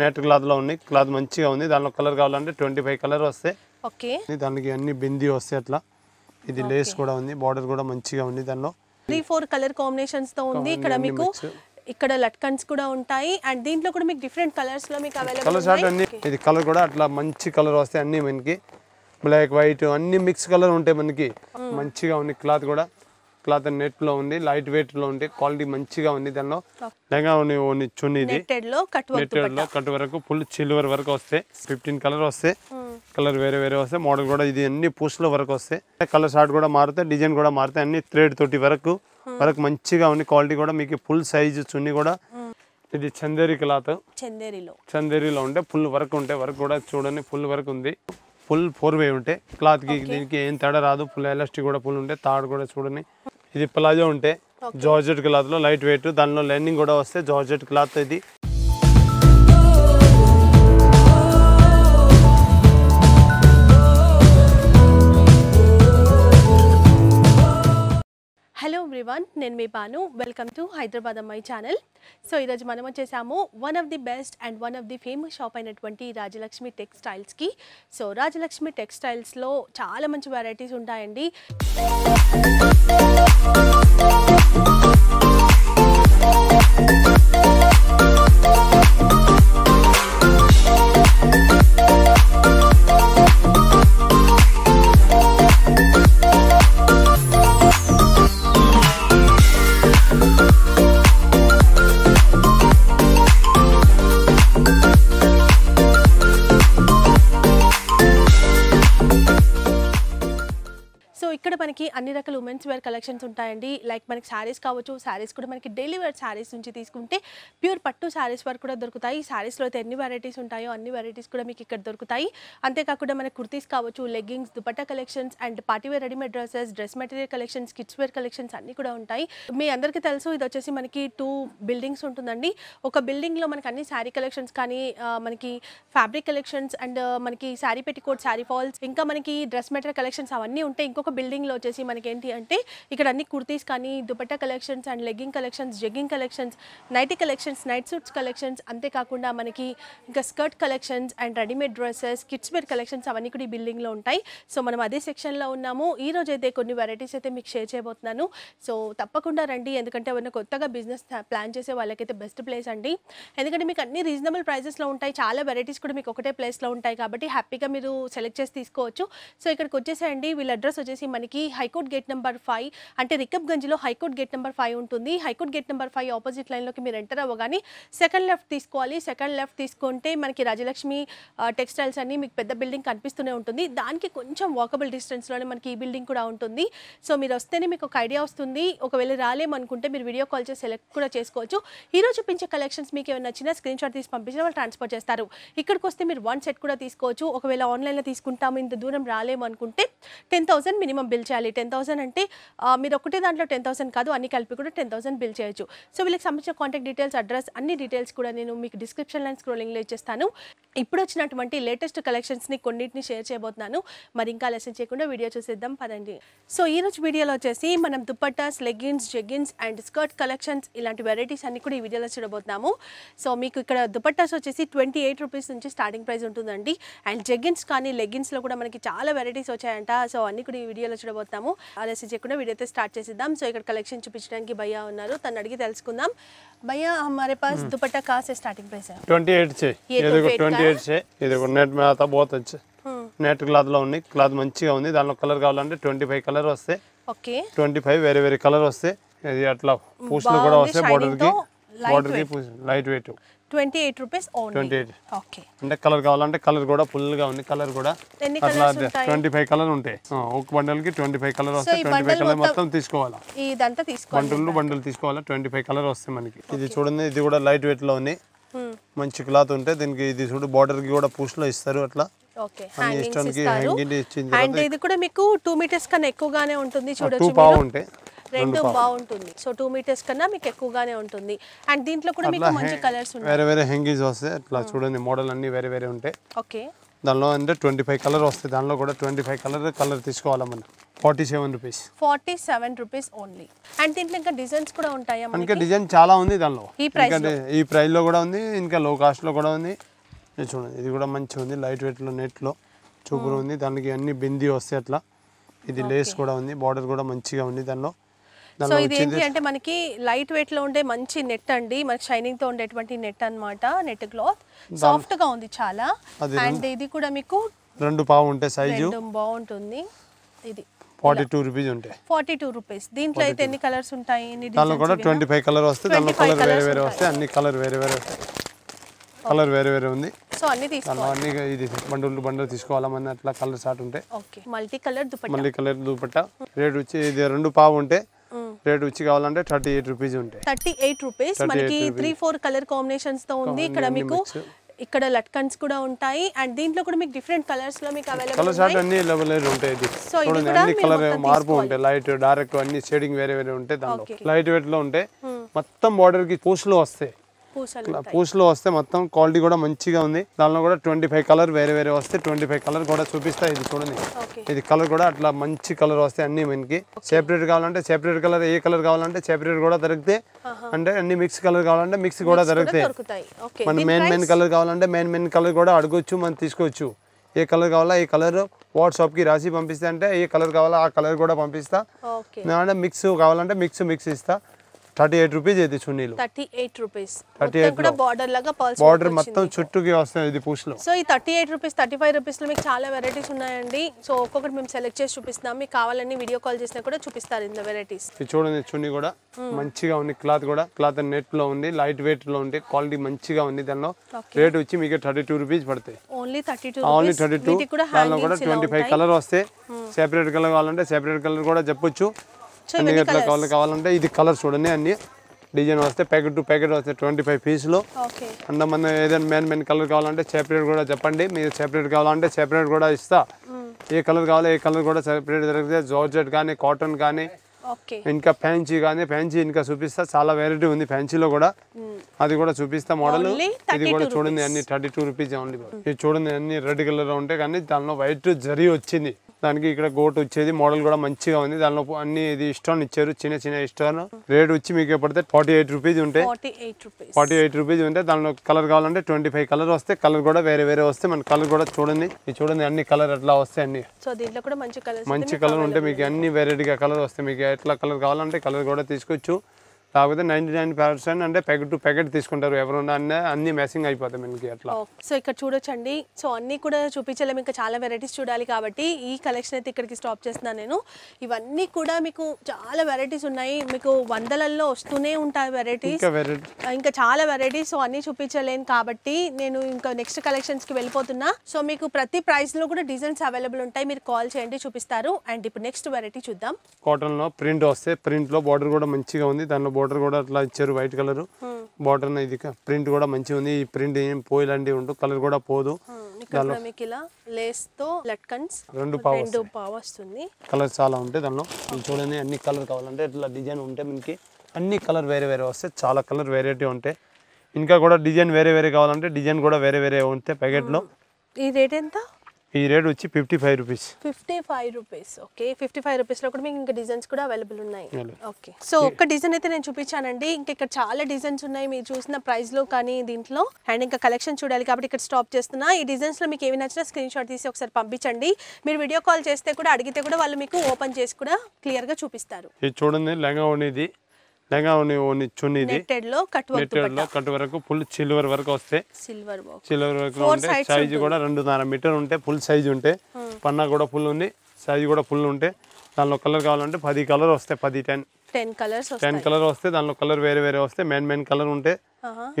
నేట్ cloth లో ఉంది cloth మంచిగా ఉంది దానిలో కలర్ కావాలంటే ట్వంటీ ఫైవ్ కలర్ వస్తాయి దానికి అన్ని బింది వస్తాయి అట్లా ఇది లేస్ కూడా ఉంది బార్డర్ కూడా మంచిగా ఉంది దానిలో త్రీ ఫోర్ కలర్ కాంబినేషన్స్ తో ఉంది ఇక్కడ మీకు ఇక్కడ లట్కన్స్ కూడా ఉంటాయి అండ్ దీంట్లో కూడా మీకు డిఫరెంట్ కలర్స్ లో మీకు అవైలబుల్ కలర్ షార్ట్ అన్ని ఇది కలర్ కూడా అట్లా మంచి కలర్ వస్తాయి అన్ని మనకి బ్లాక్ వైట్ అన్ని మిక్స్ కలర్ ఉంటాయి మనకి hmm. మంచిగా ఉంది క్లాత్ కూడా క్లాత్ నెట్ లో ఉంది లైట్ వెయిట్ లో ఉంది క్వాలిటీ మంచిగా ఉంది దానిలో లెంగా చున్నీ ఇది లో కట్ వరకు ఫుల్ సిల్వర్ వరకు వస్తాయి ఫిఫ్టీన్ కలర్ వస్తాయి కలర్ hmm. వేరే వేరే వస్తాయి మోడల్ కూడా ఇది అన్ని పూసల వరకు వస్తాయి కలర్ షార్ట్ కూడా మారుతాయి డిజైన్ కూడా మారుతాయి అన్ని థ్రెడ్ తోటి వరకు hmm. వరకు మంచిగా ఉంది క్వాలిటీ కూడా మీకు ఫుల్ సైజ్ చున్నీ కూడా hmm. ఇది చందేరి క్లాత్ చందేరిలో చందేరిలో ఉంటే ఫుల్ వర్క్ ఉంటాయి వర్క్ కూడా చూడండి ఫుల్ వర్క్ ఉంది ఫుల్ ఫోర్ వే ఉంటాయి క్లాత్ కి దీనికి ఏం తేడా రాదు ఫుల్ ఎలాస్టిక్ కూడా ఫుల్ ఉంటాయి తాడు కూడా చూడండి ఇది ప్లాజో ఉంటే జార్జెట్ క్లాత్లో లైట్ వెయిట్ దానిలో లెండింగ్ కూడా వస్తే జార్జెట్ క్లాత్ ఇది హలో ఎవ్రీవన్ నేను మీ బాను వెల్కమ్ టు హైదరాబాద్ అమ్మాయి ఛానల్ సో ఈరోజు మనం వచ్చేసాము one of the best and one of the famous shop అయినటువంటి రాజలక్ష్మి టెక్స్టైల్స్కి సో రాజలక్ష్మి టెక్స్టైల్స్లో చాలా మంచి వెరైటీస్ ఉంటాయండి Thank you. ఇక్కడ మనకి అన్ని రకాల ఉమెన్స్ వేర్ కలెక్షన్స్ ఉంటాయండి లైక్ మనకి శారీస్ కావచ్చు శారీస్ కూడా మనకి డైలీ వేర్ శారీస్ నుంచి తీసుకుంటే ప్యూర్ పట్టు శారీస్ వరకు కూడా దొరుకుతాయి శారీస్లో అయితే ఎన్ని వెరైటీస్ ఉంటాయో అన్ని వెరైటీస్ కూడా మీకు ఇక్కడ దొరుకుతాయి అంతేకాకుండా మనకి కుర్తీస్ కావచ్చు leggings dupatta collections and party wear readymade dresses dress material collections kids wear collections అన్ని కూడా ఉంటాయి మీ అందరికీ తెలుసు ఇది వచ్చేసి మనకి టూ బిల్డింగ్స్ ఉంటుందండి ఒక బిల్డింగ్లో మనకి అన్ని శారీ కలెక్షన్స్ కానీ మనకి ఫ్యాబ్రిక్ కలెక్షన్స్ అండ్ మనకి శారీ పెట్టికోట్ శారీ ఫాల్స్ ఇంకా మనకి డ్రెస్ మెటీరియల్ కలెక్షన్స్ అవన్నీ ఉంటాయి ఇంకొక బిల్డింగ్లో వచ్చేసి మనకేంటి అంటే ఇక్కడ అన్ని కుర్తీస్ కానీ dupatta collections and legging collections jegging collections nightie collections night suits collections అంతేకాకుండా మనకి ఇంకా skirt collections and readymade dresses kids wear collections అవన్నీ కూడా ఈ బిల్డింగ్లో ఉంటాయి సో మనం అదే సెక్షన్లో ఉన్నాము ఈ రోజు అయితే కొన్ని వెరైటీస్ అయితే మీకు షేర్ చేయబోతున్నాను సో తప్పకుండా రండి ఎందుకంటే ఏమైనా కొత్తగా బిజినెస్ ప్లాన్ చేసే వాళ్ళకైతే బెస్ట్ ప్లేస్ అండి ఎందుకంటే మీకు అన్ని రీజనబుల్ ప్రైజెస్లో ఉంటాయి చాలా వెరైటీస్ కూడా మీకు ఒకటే ప్లేస్లో ఉంటాయి కాబట్టి హ్యాపీగా మీరు సెలెక్ట్ చేసి తీసుకోవచ్చు సో ఇక్కడికి వచ్చేసేయండి వీళ్ళ అడ్రస్ వచ్చేసి మనకి హైకోర్టు గేట్ నెంబర్ ఫైవ్ అంటే రికబ్గంజ్లో హైకోర్టు గేట్ నెంబర్ ఫైవ్ ఉంటుంది high court gate number five opposite లైన్లోకి మీరు ఎంటర్ అవ్వగానే సెకండ్ లెఫ్ట్ తీసుకోవాలి సెకండ్ లెఫ్ట్ తీసుకుంటే మనకి రాజలక్ష్మి టెక్స్టైల్స్ అన్ని మీకు పెద్ద బిల్డింగ్ కనిపిస్తూనే ఉంటుంది దానికి కొంచెం వాకబుల్ డిస్టెన్స్లోనే మనకి ఈ బిల్డింగ్ కూడా ఉంటుంది సో మీరు వస్తేనే మీకు ఒక ఐడియా వస్తుంది ఒకవేళ రాలేమనుకుంటే మీరు వీడియో కాల్ చేసి సెలెక్ట్ కూడా చేసుకోవచ్చు ఈరోజు చూపించే కలెక్షన్స్ మీకు ఏమైనా నచ్చినా స్క్రీన్ షాట్ తీసి పంపించిన వాళ్ళు ట్రాన్స్ఫర్ చేస్తారు ఇక్కడికి వస్తే మీరు వన్ సెట్ కూడా తీసుకోవచ్చు ఒకవేళ ఆన్లైన్లో తీసుకుంటాము ఇంత దూరం రాలేమనుకుంటే ten thousand minimum minimum bill చేయాలి టెన్ థౌసండ్ అంటే మీరు ఒకటే దాంట్లో టెన్ థౌసండ్ కాదు అన్ని కలిపి కూడా టెన్ థౌసండ్ బిల్ చేయొచ్చు సో వీళ్ళకి సంబంధించిన కాంటాక్ట్ డీటెయిల్స్ అడ్రస్ అన్ని డీటెయిల్స్ కూడా నేను మీకు డిస్క్రిప్షన్ లైన్ స్క్రోలింగ్లో ఇచ్చేస్తాను ఇప్పుడు వచ్చినటువంటి లేటెస్ట్ కలెక్షన్స్ని కొన్నిటిని షేర్ చేయబోతున్నాను మరి ఇంకా లెసన్ చేయకుండా వీడియో చూసేద్దాం పదండి సో ఈ రోజు వీడియోలో వచ్చేసి మనం dupattas leggings jeggings and skirt collections ఇలాంటి వెరైటీస్ అన్ని కూడా ఈ వీడియోలో చూడబోతున్నాము సో మీకు ఇక్కడ దుపట్టాస్ వచ్చేసి ట్వంటీ ఎయిట్ రూపీస్ నుంచి స్టార్టింగ్ ప్రైస్ ఉంటుందండి అండ్ జెగ్గిన్స్ కానీ లెగ్గిన్స్లో కూడా మనకి చాలా వెరైటీస్ వచ్చాయంట సో అన్ని కూడా ఈ వీడియో వీడియోలో చూడబోతాము ఆలస్యం చేయకుండా వీడియో అయితే స్టార్ట్ చేసిద్దాం సో ఇక్కడ కలెక్షన్ చూపించడానికి భయ ఉన్నారు తను అడిగి తెలుసుకుందాం భయ हमारे పాస్ दुपट्टा కాస్ స్టార్టింగ్ ప్రైస్ ట్వంటీ ఎయిట్ 28 से ఇది देखो 28 से నెట్ క్లాత్ లో ఉంది క్లాత్ మంచిగా ఉంది దానిలో కలర్ కావాలంటే ట్వంటీ ఫైవ్ కలర్ వస్తే ఓకే ట్వంటీ ఫైవ్ వేరే వేరే కలర్ వస్తే ఇది అట్లా hmm, పూసలు కూడా వస్తాయి బోర్డర్ కి బోర్డర్ కి light weight twenty eight rupees twenty eight అంటే కలర్ కావాలంటే కలర్ కూడా ఫుల్ గా ఉంది కలర్ కూడా అట్లా ట్వంటీ ఫైవ్ కలర్ ఉంటాయి ఒక బండల్ కి ట్వంటీ ఫైవ్ కలర్ వస్తాయి ట్వంటీ ఫైవ్ కలర్ మొత్తం తీసుకోవాలా ఇదంతా తీసుకోవాలి బండల్ బండల్ తీసుకోవాలి ట్వంటీ ఫైవ్ కలర్ వస్తాయి మనకి ఇది చూడండి ఇది కూడా లైట్ వెయిట్ లో ఉంది మంచి క్లాత్ ఉంటే దీనికి ఇది చూడు బార్డర్ కి కూడా పూస్ ఇస్తారు అట్లా ఇది కూడా మీకు టూ మీటర్స్ కన్నా ఎక్కువగానే ఉంటుంది చూడొచ్చు రెండు బాగుంటుంది సో టూ మీటర్స్ కన్నా మీకు ఎక్కువగానే ఉంటుంది అండ్ దీంట్లో కూడా మీకు మంచి కలర్స్ వేరే వేరే హెంగీస్ వస్తాయి అట్లా hmm. చూడండి మోడల్ అన్ని వేరే వేరే ఉంటాయి ఓకే దానిలో అంటే ట్వంటీ ఫైవ్ కలర్ వస్తాయి దానిలో కూడా ట్వంటీ ఫైవ్ కలర్ కలర్ తీసుకోవాలి మనం forty seven rupees forty seven rupees only and దీంట్లో ఇంకా డిజైన్స్ కూడా ఉంటాయా ఇంకా డిజైన్ చాలా ఉంది దానిలో ఈ ప్రైస్ ఈ ప్రైస్ లో కూడా ఉంది ఇంకా లో కాస్ట్ లో కూడా ఉంది చూడండి ఇది కూడా మంచిగా ఉంది లైట్ వెయిట్ లో నెట్ లో చూపులు hmm. ఉంది దానికి అన్ని బింది వస్తాయి అట్లా ఇది లేస్ కూడా ఉంది బార్డర్ కూడా మంచిగా ఉంది దానిలో సో ఇది ఏంటి అంటే మనకి లైట్ వెయిట్ లో ఉండే మంచి నెట్ అండి మనకి షైనింగ్ తో ఉండేటువంటి నెట్ అనమాట నెట్ క్లాత్ సాఫ్ట్ గా ఉంది చాలా అండ్ ఇది కూడా మీకు రెండు పావు ఉంటాయి సైజు బాగుంటుంది ఇది ఫార్టీ టూ రూపీస్ ఉంటాయి ఫార్టీ టూ రూపీస్ దీంట్లో అయితే ఎన్ని కలర్స్ ఉంటాయి దానిలో కూడా ట్వంటీ ఫైవ్ కలర్ వస్తాయి దానిలో కలర్ వేరే వేరే వస్తాయి అన్ని కలర్ వేరే వేరే వస్తాయి కలర్ వేరే వేరే ఉంది సో అన్ని తీసుకోవాలి అన్ని ఇది బండలు బండలు తీసుకోవాలా అట్లా కలర్ షార్ట్ ఉంటాయి okay multi colour dupatta multi colour dupatta rate వచ్చి ఇది రెండు పావు ఉంటే రేట్ వచ్చి కావాలంటే థర్టీ ఎయిట్ రూపీస్ ఉంటాయి థర్టీ ఎయిట్ రూపీస్ మనకి త్రీ ఫోర్ కలర్ కాంబినేషన్స్ తో ఉంది ఇక్కడ మీకు ఇక్కడ లట్కన్స్ కూడా ఉంటాయి అండ్ దీంట్లో కూడా మీకు డిఫరెంట్ కలర్స్ లో మీకు అవైలబుల్ కలర్స్ అన్ని అవైలబుల్ ఉంటాయి సో అన్ని కలర్ మార్పు ఉంటాయి లైట్ డార్క్ అన్ని షేడింగ్ వేరే వేరే ఉంటాయి దాంట్లో లైట్ వెయిట్ లో ఉంటాయి hmm. మొత్తం బార్డర్ కి పోస్ట్ లో వస్తాయి పూసలు వస్తే మొత్తం క్వాలిటీ కూడా మంచిగా ఉంది దానిలో కూడా ట్వంటీ ఫైవ్ కలర్ వేరే వేరే వస్తే ట్వంటీ ఫైవ్ కలర్ కూడా చూపిస్తా ఇది చూడండి ఇది కలర్ కూడా అట్లా మంచి కలర్ వస్తాయి అన్ని మనకి సెపరేట్ కావాలంటే సెపరేట్ కలర్ ఏ కలర్ కావాలంటే సెపరేట్ కూడా దొరికితే అంటే అన్ని మిక్స్ కలర్ కావాలంటే మిక్స్ కూడా దొరుకుతాయి మన మెయిన్ మెయిన్ కలర్ కావాలంటే మెయిన్ మెయిన్ కలర్ కూడా అడగొచ్చు మనం తీసుకోవచ్చు ఏ కలర్ కావాలా ఏ కలర్ వాట్సాప్కి రాసి పంపిస్తా అంటే ఏ కలర్ కావాలా ఆ కలర్ కూడా పంపిస్తా మిక్స్ కావాలంటే మిక్స్ మిక్స్ ఇస్తా థర్టీ ఎయిట్ రూపీస్ ఇది చున్నీలు thirty eight rupees thirty eight కూడా బార్డర్ లాగా పర్స్ బార్డర్ మొత్తం చుట్టూకి వస్తాయి ఇది పూసులు సో ఈ thirty eight rupees thirty five లో మీకు చాలా వెరైటీస్ ఉన్నాయండి సో ఒక్కొక్కటి మేము సెలెక్ట్ చేసి చూపిస్తాం మీకు కావాలని వీడియో కాల్ చేసినా కూడా చూపిస్తారు ఇందులో వెరైటీస్ ఇది చూడండి చున్నీ కూడా hmm. మంచిగా ఉంది క్లాత్ కూడా క్లాత్ నెట్ లో ఉంది లైట్ వెయిట్ లో ఉంది క్వాలిటీ మంచిగా ఉంది దానిలో రేట్ వచ్చి మీకు థర్టీ టూ రూపీస్ పడతాయి only thirty two only thirty two కూడా ట్వంటీ ఫైవ్ కలర్ వస్తే సెపరేట్ కలర్ కావాలంటే సెపరేట్ కలర్ కూడా చెప్పొచ్చు అన్ని గట్ల కావాలి కావాలంటే ఇది కలర్ చూడండి అన్ని డిజైన్ వస్తే ప్యాకెట్ టు ప్యాకెట్ వస్తే ట్వంటీ ఫైవ్ పీస్లో అంత మన ఏదైనా మెయిన్ మెయిన్ కలర్ కావాలంటే సెపరేట్ కూడా చెప్పండి మీరు సెపరేట్ కావాలంటే సెపరేట్ కూడా ఇస్తా hmm. ఏ కలర్ కావాలి ఏ కలర్ కూడా సెపరేట్ దొరికితే జార్జెట్ కానీ కాటన్ కానీ ఇంకా ఫ్యాన్సీ కానీ ఫ్యాన్సీ ఇంకా చూపిస్తా చాలా వెరైటీ ఉంది ఫ్యాన్సీలో కూడా hmm. అది కూడా చూపిస్తా మోడల్ ఇది కూడా చూడండి అన్ని థర్టీ టూ రూపీస్ ఇది చూడండి అన్ని రెడ్ కలర్ ఉంటాయి కానీ దానిలో వైట్ జరి వచ్చింది దానికి ఇక్కడ గోట్ వచ్చేది మోడల్ కూడా మంచిగా ఉంది దానిలో అన్ని ఇది ఇష్టం ఇచ్చారు చిన్న చిన్న ఇష్టం రేట్ వచ్చి మీకు ఎప్పుడైతే ఫార్టీ ఎయిట్ రూపీస్ ఉంటాయి ఫార్టీ ఎయిట్ రూపీస్ ఉంటాయి దానిలో కలర్ కావాలంటే ట్వంటీ ఫైవ్ కలర్ వస్తే కలర్ కూడా వేరే వేరే వస్తే మన కలర్ కూడా చూడండి ఇది చూడండి అన్ని కలర్ ఎట్లా వస్తాయి అన్ని సో దీంట్లో కూడా మంచి కలర్ మంచి కలర్ ఉంటే మీకు అన్ని వెరైటీగా కలర్ వస్తాయి మీకు ఎట్లా కలర్ కావాలంటే కలర్ కూడా తీసుకోవచ్చు కాకపోతే నైన్టీ నైన్ పర్సెంట్ అంటే ప్యాకెట్ టు ప్యాకెట్ తీసుకుంటారు ఎవరున్నా అన్నీ అన్ని మెసింగ్ అయిపోతాయి మనకి అట్లా సో ఇక్కడ చూడొచ్చండి సో అన్ని కూడా చూపించలేము ఇంకా చాలా వెరైటీస్ చూడాలి కాబట్టి ఈ కలెక్షన్ అయితే ఇక్కడికి స్టాప్ చేస్తున్నాను నేను ఇవన్నీ కూడా మీకు చాలా వెరైటీస్ ఉన్నాయి మీకు వందలల్లో వస్తూనే ఉంటాయి వెరైటీస్ ఇంకా చాలా వెరైటీస్ సో అన్ని చూపించలేను కాబట్టి నేను ఇంకా నెక్స్ట్ కలెక్షన్స్ కి వెళ్ళిపోతున్నా సో మీకు ప్రతి ప్రైస్ లో కూడా డిజైన్స్ అవైలబుల్ ఉంటాయి మీరు కాల్ చేయండి చూపిస్తారు అండ్ ఇప్పుడు నెక్స్ట్ వెరైటీ చూద్దాం కాటన్ లో ప్రింట్ వస్తే ప్రింట్ లో బార్డర్ కూడా మంచిగా ఉంది దానిలో బోర్డర్ కూడా అట్లా ఇచ్చారు వైట్ కలర్ బోర్డర్ hmm. ఇది ప్రింట్ కూడా మంచిగా ఉంది ఈ ప్రింట్ ఏం పోయిలాంటి ఉండు కలర్ కూడా పోదు hmm. రెండు కలర్ చాలా ఉంటాయి దానిలో చూడండి అన్ని కలర్ కావాలంటే ఇట్లా డిజైన్ ఉంటే మనకి అన్ని కలర్ వేరే వేరే వస్తాయి చాలా కలర్ వెరైటీ ఉంటాయి ఇంకా కూడా డిజైన్ వేరే వేరే కావాలంటే డిజైన్ కూడా వేరే వేరే ఉంటాయి ప్యాకెట్ hmm. ఈ రేట్ ఎంత ఈ రేట్ వచ్చి fifty five rupees fifty five rupees okay fifty five లో కూడా మీకు ఇంకా డిజైన్స్ కూడా అవైలబుల్ ఉన్నాయి ఓకే సో ఒక్క డిజైన్ అయితే నేను చూపించానండి ఇంకా ఇక్కడ చాలా డిజైన్స్ ఉన్నాయి మీరు చూసిన ప్రైస్లో కానీ దీంట్లో అండ్ ఇంకా కలెక్షన్ చూడాలి కాబట్టి ఇక్కడ స్టాప్ చేస్తున్నా ఈ డిజైన్స్లో మీకు ఏమి నచ్చినా స్క్రీన్ షాట్ తీసి ఒకసారి పంపించండి మీరు వీడియో కాల్ చేస్తే కూడా అడిగితే కూడా వాళ్ళు మీకు ఓపెన్ చేసి కూడా క్లియర్గా చూపిస్తారు చూడండి లెంగా ఉండేది లంగా ఓని చున్నీ ఇది నెట్టెడ్లో కట్ వరకు ఫుల్ సిల్వర్ వరకు వస్తే సిల్వర్ సిల్వర్ వరకు ఉంటే సైజ్ కూడా రెండున్నర మీటర్ ఉంటే ఫుల్ సైజ్ ఉంటే పన్నా కూడా ఫుల్ ఉంది సైజ్ కూడా ఫుల్ ఉంటే దానిలో కలర్ కావాలంటే పది కలర్ వస్తాయి పది ten ten colours ten colour వస్తే దానిలో కలర్ వేరే వేరే వస్తే మెయిన్ మెయిన్ కలర్ ఉంటే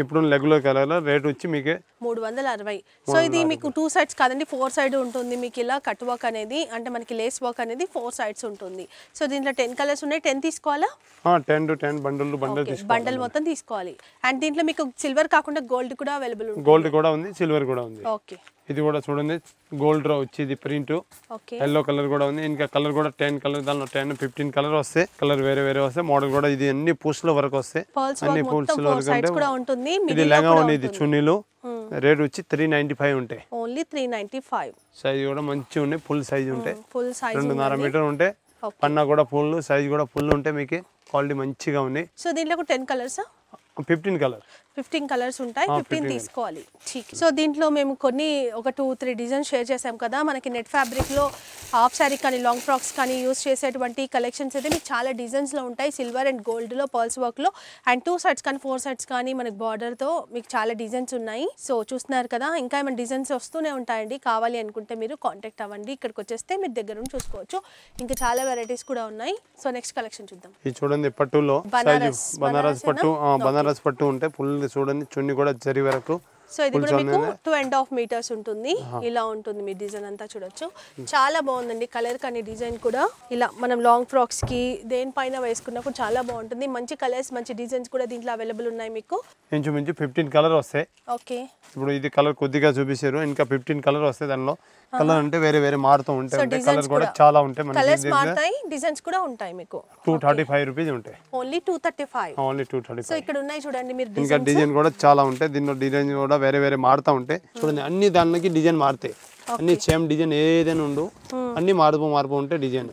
ఇప్పుడు లెగ్లో కలర్ రేట్ వచ్చి మీకు మూడు వందల అరవై సో ఇది మీకు టూ సైడ్స్ కాదండి ఫోర్ సైడ్ ఉంటుంది మీకు ఇలా కట్ వర్క్ అనేది అంటే మనకి లేస్ వర్క్ అనేది ఫోర్ సైడ్స్ ఉంటుంది సో దీంట్లో టెన్ కలర్స్ ఉన్నాయి టెన్ తీసుకోవాలా ten to ten bundle bundle bundle మొత్తం తీసుకోవాలి అండ్ దీంట్లో మీకు సిల్వర్ కాకుండా గోల్డ్ కూడా అవైలబుల్ గోల్డ్ కూడా ఉంది సిల్వర్ కూడా ఉంది ఓకే ఇది కూడా చూడండి గోల్డ్ రా వచ్చేది ప్రింట్ ఎల్లో కలర్ కూడా ఉంది ఇంకా కలర్ కూడా టెన్ కలర్ దానిలో టెన్ ఫిఫ్టీన్ కలర్ వస్తాయి కలర్ వేరే వేరే వస్తాయి మోడల్ కూడా ఇది అన్ని లో వరకు వస్తాయి అన్ని పూసల వరకు అంటే ఉంటుంది ఇది లెంగా ఉంది ఇది చున్నీలు రేట్ వచ్చి త్రీ నైన్టీ ఫైవ్ ఉంటాయి only three ninety five size కూడా మంచిగా ఉన్నాయి ఫుల్ సైజ్ ఉంటాయి ఫుల్ సైజ్ రెండున్నర మీటర్ ఉంటాయి పన్న కూడా ఫుల్ సైజ్ కూడా ఫుల్ ఉంటాయి మీకు క్వాలిటీ మంచిగా ఉన్నాయి సో దీంట్లో ten colours fifteen colour fifteen colours ఉంటాయి ఫిఫ్టీన్ తీసుకోవాలి సో దీంట్లో మేము కొన్ని ఒక టూ త్రీ డిజైన్స్ షేర్ చేసాం కదా మనకి నెట్ ఫ్యాబ్రిక్లో హాఫ్ శారీ కానీ లాంగ్ ఫ్రాక్స్ కానీ యూస్ చేసేటువంటి కలెక్షన్స్ అయితే మీకు చాలా డిజైన్స్లో ఉంటాయి సిల్వర్ అండ్ గోల్డ్లో పర్ల్స్ వర్క్లో అండ్ టూ సైడ్స్ కానీ ఫోర్ సైడ్స్ కానీ మనకి బార్డర్తో మీకు చాలా డిజైన్స్ ఉన్నాయి సో చూస్తున్నారు కదా ఇంకా ఏమైనా డిజైన్స్ వస్తూనే ఉంటాయండి కావాలి అనుకుంటే మీరు కాంటాక్ట్ అవ్వండి ఇక్కడికి వచ్చేస్తే మీరు దగ్గర నుండి చూసుకోవచ్చు ఇంకా చాలా వెరైటీస్ కూడా ఉన్నాయి సో నెక్స్ట్ కలెక్షన్ చూద్దాం చూడండి పట్టులో బనారస్ బనారస్ పట్టు బనారస్ పట్టు ఉంటే ఫుల్ చూడండి చున్ని కూడా జరి వరకు సో ఇది కూడా మీకు టూ అండ్ హాఫ్ మీటర్స్ ఉంటుంది ఇలా ఉంటుంది మీ డిజైన్ అంతా చూడొచ్చు చాలా బాగుందండి కలర్ కానీ డిజైన్ కూడా ఇలా మనం లాంగ్ ఫ్రాక్స్ కి దేనిపైన వేసుకున్నప్పుడు చాలా బాగుంటుంది మంచి కలర్స్ మంచి డిజైన్స్ కూడా దీంట్లో అవైలబుల్ ఉన్నాయి మీకు ఇంచుమించు ఫిఫ్టీన్ కలర్ వస్తాయి ఓకే ఇప్పుడు ఇది కలర్ కొద్దిగా చూపించారు ఇంకా ఫిఫ్టీన్ కలర్ వస్తాయి దానిలో కలర్ అంటే వేరే వేరే మారుతూ ఉంటాయి కలర్ కూడా చాలా ఉంటాయి డిజైన్స్ కూడా ఉంటాయి మీకు టూ థర్టీ ఫైవ్ రూపీస్ ఉంటాయి only two thirty five only two thirty so ఇక్కడ ఉన్నాయి చూడండి మీరు ఇంకా డిజైన్ కూడా చాలా ఉంటాయి దీనిలో డిజైన్ కూడా కూడా వేరే వేరే మారుతా ఉంటే చూడండి అన్ని దానికి డిజైన్ మారుతాయి అన్ని సేమ్ డిజైన్ ఏదైనా ఉండు అన్ని మార్పు మార్పు ఉంటాయి డిజైన్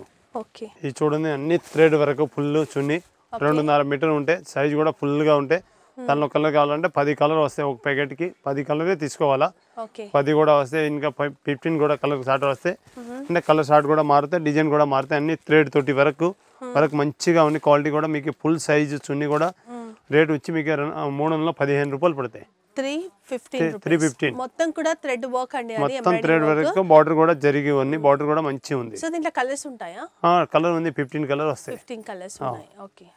ఇది చూడండి అన్ని థ్రెడ్ వరకు ఫుల్ చున్ని రెండున్నర మీటర్ ఉంటాయి సైజ్ కూడా ఫుల్గా ఉంటాయి దానిలో కలర్ కావాలంటే పది కలర్ వస్తాయి ఒక ప్యాకెట్ కి పది కలరే తీసుకోవాలా పది కూడా వస్తాయి ఇంకా ఫిఫ్టీన్ కూడా కలర్ షార్ట్ వస్తాయి అంటే కలర్ షార్ట్ కూడా మారుతాయి డిజైన్ కూడా మారుతాయి అన్ని థ్రెడ్ తోటి వరకు వరకు మంచిగా ఉంది క్వాలిటీ కూడా మీకు ఫుల్ సైజు చున్నీ కూడా రేట్ వచ్చి మీకు మూడు వందల పదిహేను రూపాయలు పడతాయి త్రీ ఫిఫ్టీన్ త్రీ ఫిఫ్టీన్ మొత్తం కూడా థ్రెడ్ వర్క్ అండి మొత్తం థ్రెడ్ వర్క్ బార్డర్ కూడా జరిగి ఉంది బార్డర్ కూడా మంచిగా ఉంది సో దీంట్లో కలర్స్ ఉంటాయా కలర్ ఉంది ఫిఫ్టీన్ కలర్ వస్తాయి ఫిఫ్టీన్ కలర్స్ ఉన్నాయి ఓకే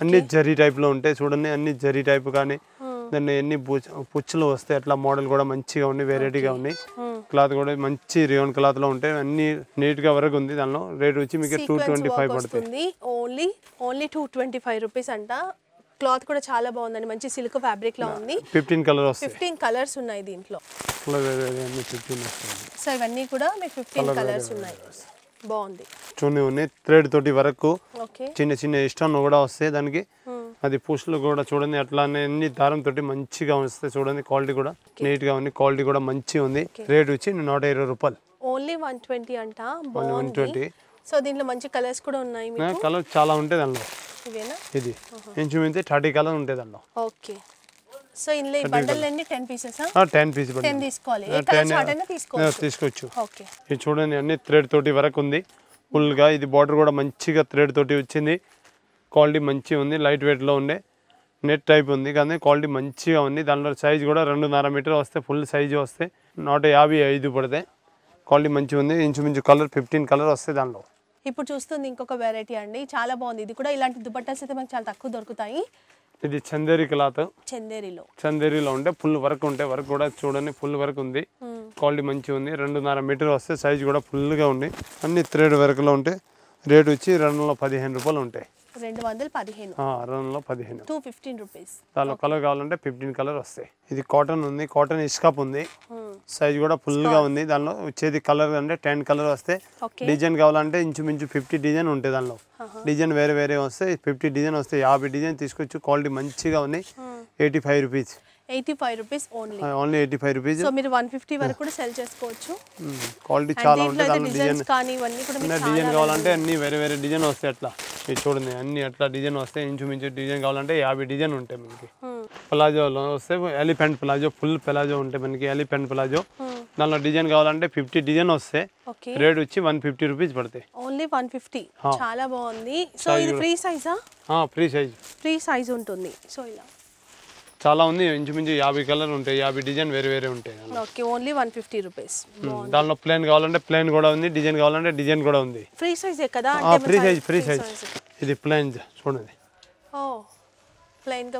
అన్ని జరీ టైప్ లో ఉంటాయి చూడండి అన్ని జరీ టైప్ కానీ hmm. దాన్ని ఎన్ని పుచ్చులు వస్తాయి అట్లా మోడల్ కూడా మంచిగా ఉన్నాయి వెరైటీగా ఉంది క్లాత్ కూడా మంచి రియోన్ క్లాత్ లో ఉంటాయి అన్ని నీట్ గా వరకు ఉంది దానిలో రేట్ వచ్చి మీకు టూ ట్వంటీ ఫైవ్ పడుతుంది only only two twenty five rupees అంట క్లాత్ కూడా చాలా బాగుందండి మంచి సిల్క్ ఫ్యాబ్రిక్ లో ఉంది ఫిఫ్టీన్ కలర్ ఫిఫ్టీన్ కలర్స్ ఉన్నాయి దీంట్లో సో ఇవన్నీ కూడా మీకు ఫిఫ్టీన్ కలర్స్ ఉన్నాయి బాగుంది చూని ఉన్నాయి థ్రెడ్ తోటి వరకు చిన్న చిన్న ఇష్టం కూడా వస్తాయి దానికి అది పూసలు కూడా చూడండి అట్లానే అన్ని దారం తోటి మంచిగా వస్తాయి చూడండి క్వాలిటీ కూడా నీట్ గా ఉంది క్వాలిటీ కూడా మంచిగా ఉంది రేట్ వచ్చి నూట ఇరవై రూపాయలు ఓన్లీ వన్ ట్వంటీ అంట వన్ ట్వంటీ సో దీంట్లో మంచి కలర్స్ కూడా ఉన్నాయి కలర్ చాలా ఉంటాయి దానిలో ఇది ఇంచుమించి థర్టీ కలర్ ఉంటుంది అన్న ఓకే సో ఇందులో బండల్ అన్ని ten pieces ten piece ten తీసుకోవాలి తీసుకోవచ్చు ఓకే ఇది చూడండి అన్ని థ్రెడ్ తోటి వరకు ఉంది ఫుల్గా ఇది బార్డర్ కూడా మంచిగా థ్రెడ్ తోటి వచ్చింది క్వాలిటీ మంచిగా ఉంది లైట్ వెయిట్లో ఉండే నెట్ టైప్ ఉంది కానీ క్వాలిటీ మంచిగా ఉంది దానిలో సైజ్ కూడా రెండున్నర మీటర్ వస్తే ఫుల్ సైజు వస్తే నూట యాభై ఐదు పడితే క్వాలిటీ మంచిగా ఉంది ఇంచుమించు కలర్ ఫిఫ్టీన్ కలర్ వస్తే దానిలో ఇప్పుడు చూస్తుంది ఇంకొక వెరైటీ అండి చాలా బాగుంది ఇది కూడా ఇలాంటి దుపట్టాస్ అయితే మనకు చాలా తక్కువ దొరుకుతాయి ఇది చందేరి క్లాత్ చందేరిలో చందేరిలో ఉంటే ఫుల్ వర్క్ ఉంటే వర్క్ కూడా చూడండి ఫుల్ వర్క్ ఉంది క్వాలిటీ మంచిగా ఉంది రెండున్నర మీటర్ వస్తే సైజ్ కూడా ఫుల్గా ఉంది అన్ని త్రేడ్ వర్క్లో ఉంటే రేట్ వచ్చి రెండు వందల పదిహేను రూపాయలు ఉంటాయి దానిలో కలర్ కావాలంటే ఫిఫ్టీన్ కలర్ వస్తాయి ఇది కాటన్ ఉంది కాటన్ ఇస్కాప్ ఉంది hmm. సైజ్ కూడా ఫుల్ గా ఉంది దానిలో వచ్చేది కలర్ అంటే టెన్ కలర్ వస్తే డిజైన్ కావాలంటే ఇంచుమించు ఫిఫ్టీ డిజైన్ ఉంటాయి దానిలో uh-huh. డిజైన్ వేరే వేరే వస్తే ఫిఫ్టీ డిజైన్ వస్తే యాభై డిజైన్ తీసుకొచ్చి క్వాలిటీ మంచిగా ఉన్నాయి hmm. Eighty five rupees eighty five rupees only only eighty five rupees మీరు వన్ ఫిఫ్టీ వరకు కూడా సెల్ చేసుకోవచ్చు క్వాలిటీ hmm. చాలా డిజైన్ కావాలంటే అన్ని వేరే వేరే డిజైన్ వస్తాయి అట్లా ఇది చూడండి అన్ని అట్లా డిజైన్ వస్తాయి ఇంచుమించు డిజైన్ కావాలంటే యాభై డిజైన్ ఉంటాయి మనకి ప్లాజోలో hmm. వస్తే ఎలిఫెంట్ ప్లాజో ఫుల్ ప్లాజో ఉంటాయి మనకి ఎలిఫెంట్ ప్లాజో hmm. దానిలో డిజైన్ కావాలంటే ఫిఫ్టీ డిజైన్ వస్తే రేట్ వచ్చి వన్ ఫిఫ్టీ రూపీస్ పడతాయి ఓన్లీ వన్ ఫిఫ్టీ చాలా బాగుంది సో ఇది ఫ్రీ సైజా ఫ్రీ సైజ్ ఫ్రీ సైజ్ ఉంటుంది సో ఇలా చాలా ఉంది ఇంచుమించు యాభై కలర్ ఉంటాయి యాభై డిజైన్ వేరే వేరే ఉంటాయి okay only one fifty rupees దానిలో ప్లేన్ కావాలంటే ప్లేన్ కూడా ఉంది డిజైన్ కావాలంటే డిజైన్ కూడా ఉంది ఫ్రీ సైజ్ కదా ఫ్రీ సైజ్ ఫ్రీ సైజ్ ఇది ప్లేన్ చూడండి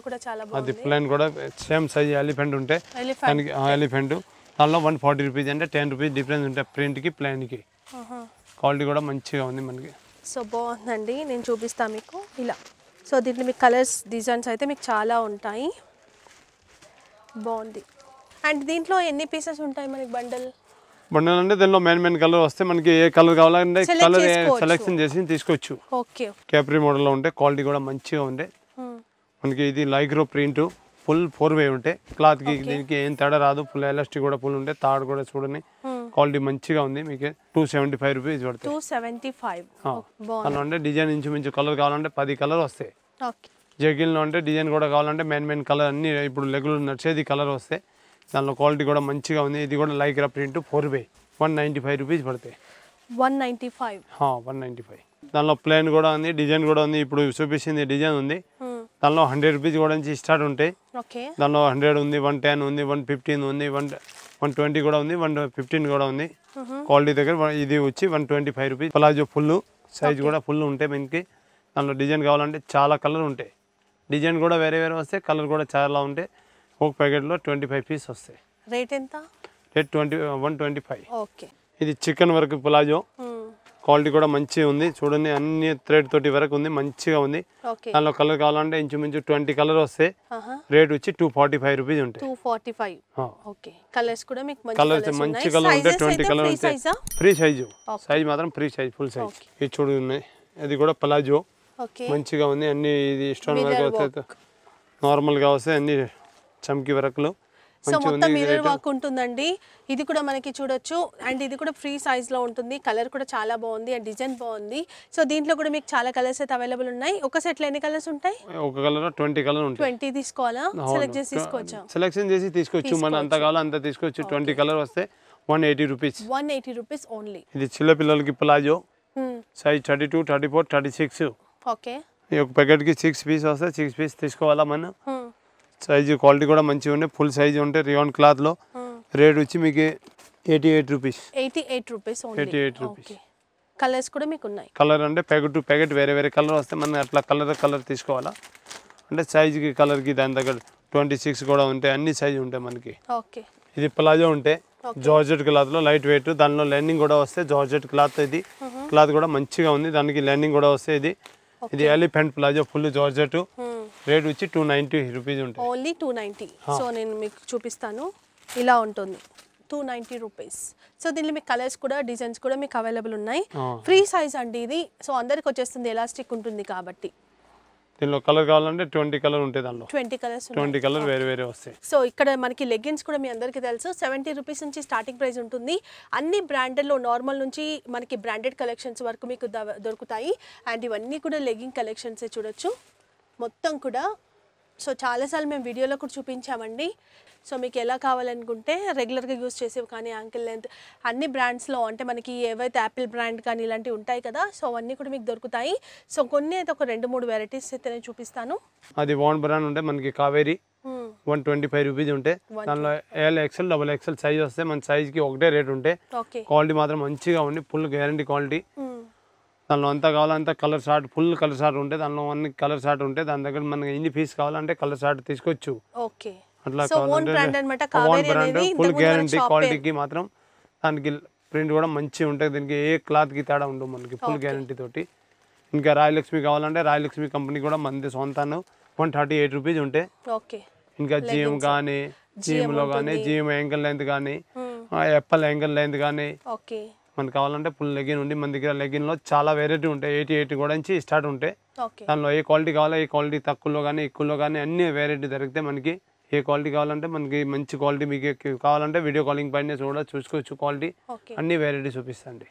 కూడా చాలా అది ప్లేన్ కూడా సేమ్ సైజ్ ఎలిఫెంట్ ఉంటే దానికి ఎలిఫెంట్ దానిలో వన్ ఫార్టీ రూపీస్ అంటే టెన్ రూపీస్ డిఫరెన్స్ ఉంటాయి ప్రింట్కి కి క్వాలిటీ కూడా మంచిగా ఉంది మనకి సో బాగుందండి నేను చూపిస్తాను మీకు ఇలా సో దీంట్లో మీకు కలర్స్ డిజైన్స్ అయితే మీకు చాలా ఉంటాయి బాగుంది అండ్ దీంట్లో ఎన్ని పీసెస్ ఉంటాయి మనకి బండల్ బండల్ అంటే దీనిలో మెయిన్ మెయిన్ కలర్ వస్తే మనకి ఏ కలర్ కావాలంటే కలర్ సెలెక్షన్ చేసి తీసుకోవచ్చు ఓకే మోడల్ మోడల్లో ఉంటే క్వాలిటీ కూడా మంచిగా ఉండే hmm. మనకి ఇది lycra print full four way ఉంటే క్లాత్ కి దీనికి ఏం తేడా రాదు ఫుల్ ఎలాస్టిక్ కూడా ఫుల్ ఉంటే థర్డ్ కూడా చూడని క్వాలిటీ hmm. మంచిగా ఉంది మీకు టూ సెవెంటీ ఫైవ్ రూపీస్ పడుతుంది డిజైన్ ఇంచుమించు కలర్ కావాలంటే పది కలర్ వస్తాయి జగిల్లో అంటే డిజైన్ కూడా కావాలంటే మెయిన్ మెయిన్ కలర్ అన్నీ ఇప్పుడు లెగ్గులు నడిచేది కలర్ వస్తే దానిలో క్వాలిటీ కూడా మంచిగా ఉంది ఇది కూడా lycra print four by one ninety five rupees పడతాయి one ninety five one ninety five దానిలో ప్లేన్ కూడా ఉంది డిజైన్ కూడా ఉంది ఇప్పుడు చూపించింది డిజైన్ ఉంది hmm. దానిలో హండ్రెడ్ రూపీస్ కూడా నుంచి స్టార్ట్ ఉంటాయి దానిలో హండ్రెడ్ ఉంది వన్ టెన్ ఉంది వన్ ఫిఫ్టీన్ ఉంది వన్ వన్ ట్వంటీ కూడా ఉంది వన్ ఫిఫ్టీన్ కూడా ఉంది క్వాలిటీ mm-hmm. దగ్గర ఇది వచ్చి one twenty five rupees palazzo full size కూడా ఫుల్ ఉంటాయి మనకి దానిలో డిజైన్ కావాలంటే చాలా కలర్ ఉంటాయి డిజైన్ కూడా వేరే వేరే వస్తాయి కలర్ కూడా చాలా ఉంటాయి ఒక ప్యాకెట్లో ట్వంటీ ఫైవ్ పీస్ వస్తాయి రేట్ ఎంత rate twenty one twenty five ఇది చికెన్ వర్క్ పులాజో క్వాలిటీ కూడా మంచిగా ఉంది చూడండి అన్ని థ్రెడ్ తోటి వరకు ఉంది మంచిగా ఉంది దానిలో కలర్ కావాలంటే ఇంచుమించు ట్వంటీ కలర్ వస్తాయి రేట్ వచ్చి టూ ఫార్టీ ఫైవ్ రూపీస్ ఉంటాయి మంచి కలర్ ఉంటాయి ట్వంటీ కలర్ ఉంటాయి ఫ్రీ సైజు సైజ్ మాత్రం ఫ్రీ సైజ్ ఫుల్ సైజ్ ఇది చూడండి అది కూడా పలాజో మంచిగా ఉంది అన్ని ఇది స్టోన్ వర్క్ అయితే నార్మల్గా వస్తాయి అన్ని చమ్కి వరకులు సో మొత్తం మిర్రర్ వర్క్ ఉంటుందండి ఇది కూడా మనకి చూడొచ్చు అండ్ ఇది కూడా ఫ్రీ సైజ్ లో ఉంటుంది కలర్ కూడా చాలా బాగుంది అండ్ డిజైన్ బాగుంది సో దీంట్లో కూడా మీకు చాలా కలర్స్ అయితే అవైలబుల్ ఉన్నాయి ఒక సెట్లో ఎన్ని కలర్స్ ఉంటాయి ఒక కలర్ ట్వంటీ కలర్ ఉంటాయి ట్వంటీ తీసుకోవాలా సెలెక్ట్ చేసి తీసుకోవచ్చు సెలెక్షన్ చేసి తీసుకోవచ్చు మన అంత కావాలో అంత తీసుకోవచ్చు ట్వంటీ కలర్ వస్తే one eighty rupees one eighty rupees only ఇది చిల్ల పిల్లలకి palazzo size thirty two thirty four thirty six okay ఈ ఒక ప్యాకెట్కి సిక్స్ పీస్ వస్తే సిక్స్ పీస్ తీసుకోవాలా మనం సైజు క్వాలిటీ కూడా మంచిగా ఉండే ఫుల్ సైజు ఉంటే రియోన్ క్లాత్లో రేట్ వచ్చి మీకు eighty eight rupees eighty eight rupees eighty eight rupees colours కూడా మీకు ఉన్నాయి కలర్ అంటే ప్యాకెట్ టు ప్యాకెట్ వేరే వేరే కలర్ వస్తే మనం అట్లా కలర్ కలర్ తీసుకోవాలా అంటే సైజుకి కలర్కి దాని దగ్గర ట్వంటీ సిక్స్ కూడా ఉంటాయి అన్ని సైజు ఉంటాయి మనకి ఓకే ఇది ప్లాజో ఉంటే జార్జెట్ క్లాత్ లో లైట్ వెయిట్ దానిలో లైనింగ్ కూడా వస్తే జార్జెట్ క్లాత్ ఇది క్లాత్ కూడా మంచిగా ఉంది దానికి లైనింగ్ కూడా వస్తే ఇది ఇది elephant palazzo full georgette hmm. Rate వచ్చి టూ నైన్టీ రూపీస్ ఉంటుంది ఓన్లీ టూ నైన్టీ సో నేను మీకు చూపిస్తాను ఇలా ఉంటుంది టూ నైంటీ రూపీస్ సో దీనిలో మీకు కలర్స్ కూడా డిజైన్స్ కూడా మీకు అవైలబుల్ ఉన్నాయి ఫ్రీ oh. సైజ్ అండి ఇది సో అందరికి వచ్చేస్తుంది ఎలాస్టిక్ ఉంటుంది కాబట్టి దీనిలో కలర్ కావాలంటే ట్వంటీ కలర్ ఉంటాయి దానిలో ట్వంటీ కలర్స్ ట్వంటీ కలర్ వేరే వేరే వస్తాయి సో ఇక్కడ మనకి లెగ్గిన్స్ కూడా మీ అందరికీ తెలుసు సెవెంటీ రూపీస్ నుంచి స్టార్టింగ్ ప్రైస్ ఉంటుంది అన్ని బ్రాండెడ్లో నార్మల్ నుంచి మనకి బ్రాండెడ్ కలెక్షన్స్ వరకు మీకు దొరుకుతాయి అండ్ ఇవన్నీ కూడా లెగ్గింగ్ కలెక్షన్సే చూడొచ్చు మొత్తం కూడా సో చాలాసార్లు మేము వీడియోలో కూడా చూపించామండి సో మీకు ఎలా కావాలనుకుంటే రెగ్యులర్గా యూస్ చేసేవి కానీ అంకిల్ లెంత్ అన్ని బ్రాండ్స్లో అంటే మనకి ఏవైతే యాపిల్ బ్రాండ్ కానీ ఇలాంటివి ఉంటాయి కదా సో అవన్నీ కూడా మీకు దొరుకుతాయి సో కొన్ని అయితే ఒక రెండు మూడు వెరైటీస్ అయితే నేను చూపిస్తాను అది వాన్ బ్రాండ్ ఉంటే మనకి Kaveri one twenty five rupees ఉంటే దానిలో L XL double XL size వస్తే మన సైజ్కి ఒకటే రేట్ ఉంటే క్వాలిటీ మాత్రం మంచిగా ఉంది ఫుల్ గ్యారంటీ క్వాలిటీ దానిలో అంతా కావాలంతా colour short full colour short ఉంటే దానిలో అన్ని కలర్ షార్ట్ ఉంటే దాని దగ్గర మనకి ఎన్ని పీస్ కావాలంటే కలర్ షార్ట్ తీసుకోవచ్చు అట్లా ఫుల్ గ్యారంటీ క్వాలిటీకి మాత్రం దానికి ప్రింట్ కూడా మంచిగా ఉంటుంది దీనికి ఏ క్లాత్కి తేడా ఉండవు మనకి ఫుల్ గ్యారంటీ తోటి ఇంకా రాయలక్ష్మి కావాలంటే రాయలక్ష్మి కంపెనీ కూడా మంది సొంతాను వన్ థర్టీ ఎయిట్ రూపీస్ ఉంటే ఇంకా జిఎం కానీ జిఎంలో కానీ జిఎం యాంగిల్ లెంత్ కానీ ఎప్పల్ యాంగిల్ లెంత్ కానీ మనకి కావాలంటే ఫుల్ లెగిన్ ఉంది మన దగ్గర లెగిన్లో చాలా వెరైటీ ఉంటాయి ఎయిటీ ఎయిటీ కూడా నుంచి స్టార్ట్ ఉంటాయి దానిలో ఏ క్వాలిటీ కావాలో ఏ క్వాలిటీ తక్కువలో కానీ ఎక్కువలో కానీ అన్ని వెరైటీ దొరికితే మనకి ఏ క్వాలిటీ కావాలంటే మనకి మంచి క్వాలిటీ మీకు కావాలంటే వీడియో కాలింగ్ పైన కూడా చూసుకోవచ్చు క్వాలిటీ అన్ని వెరైటీ చూపిస్తాండి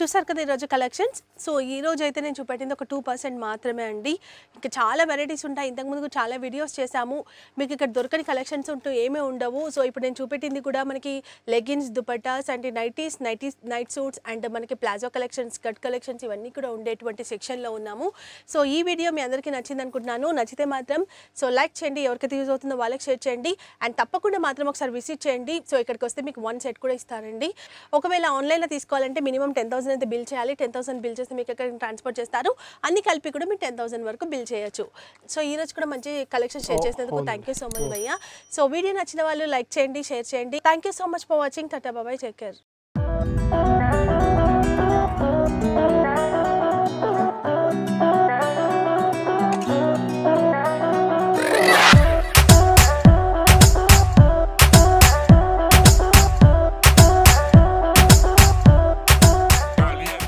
చూసారు కదా ఈరోజు కలెక్షన్స్ సో ఈ రోజు అయితే నేను చూపెట్టింది ఒక టూ పర్సెంట్ మాత్రమే అండి ఇంకా చాలా వెరైటీస్ ఉంటాయి ఇంతకుముందు చాలా వీడియోస్ చేశాము మీకు ఇక్కడ దొరకని కలెక్షన్స్ ఉంటూ ఏమీ ఉండవు సో ఇప్పుడు నేను చూపెట్టింది కూడా మనకి leggings dupattas and nighties nighties night suits and మనకి ప్లాజో కలెక్షన్స్ కట్ కలెక్షన్స్ ఇవన్నీ కూడా ఉండేటువంటి సెక్షన్లో ఉన్నాము సో ఈ వీడియో మీ అందరికీ నచ్చింది అనుకుంటున్నాను నచ్చితే మాత్రం సో లైక్ చేయండి ఎవరికైతే యూజ్ అవుతుందో వాళ్ళకి షేర్ చేయండి అండ్ తప్పకుండా మాత్రం ఒకసారి విజిట్ చేయండి సో ఇక్కడికి వస్తే మీకు వన్ సెట్ కూడా ఇస్తారండి ఒకవేళ ఆన్లైన్లో తీసుకోవాలంటే మినిమం టెన్ థౌసండ్ అయితే బిల్ చేయాలి టెన్ థౌసండ్ బిల్ చేస్తే మీకు ఎక్కడ ట్రాన్స్ఫర్ చేస్తారు అన్ని కలిపి కూడా మీరు టెన్ థౌసండ్ వరకు బిల్ చేయొచ్చు సో ఈ రోజు కూడా మంచి కలెక్షన్ షేర్ చేసినందుకు థ్యాంక్ యూ సో మచ్ భయ్య సో వీడియో నచ్చిన వాళ్ళు లైక్ చేయండి షేర్ చేయండి thank you so much for watching tata బాబాయ్ టేక్ కేర్